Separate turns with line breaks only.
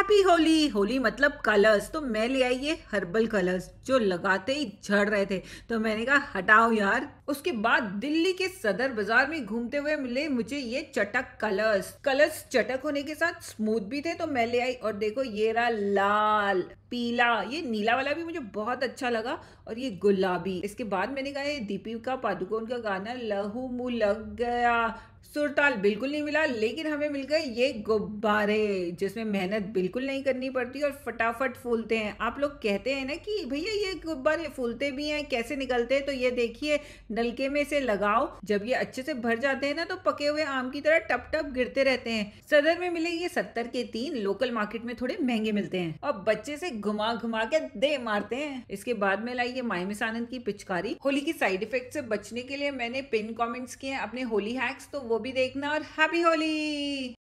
happy Holi Holi मतलब colours तो मैं ले आई ये हर्बल कलर्स जो लगाते ही झड़ रहे थे तो मैंने कहा हटाओ यार उसके बाद दिल्ली के सदर बाजार में घूमते हुए मिले मुझे ये चटक कलर्स कलर्स चटक होने के साथ स्मूथ भी थे तो मैं ले आई और देखो ये रहा लाल पीला ये नीला वाला भी मुझे बहुत अच्छा लगा और ये गुलाबी इसके बाद मैंने कहा ये दीपिका पादुकोण का गाना लहू मुँह लग गया सुरताल बिल्कुल नहीं मिला लेकिन हमें मिल गए ये गुब्बारे जिसमें मेहनत बिल्कुल नहीं करनी पड़ती और फटाफट फूलते हैं आप लोग कहते हैं ना कि भैया ये गुब्बारे फूलते भी हैं कैसे निकलते हैं तो ये देखिए नलके में से लगाओ जब ये अच्छे से भर जाते हैं ना तो पके हुए आम की तरह टप टप गिरते रहते हैं सदर में मिले ये सत्तर के तीन लोकल मार्केट में थोड़े महंगे मिलते हैं और बच्चे से घुमा घुमा के दे मारते हैं इसके बाद में लाई ये माइमिस आनंद की पिचकारी होली की साइड इफेक्ट से बचने के लिए मैंने पिन कॉमेंट्स किए अपने होली हैक्स तो वो भी देखना और हैप्पी होली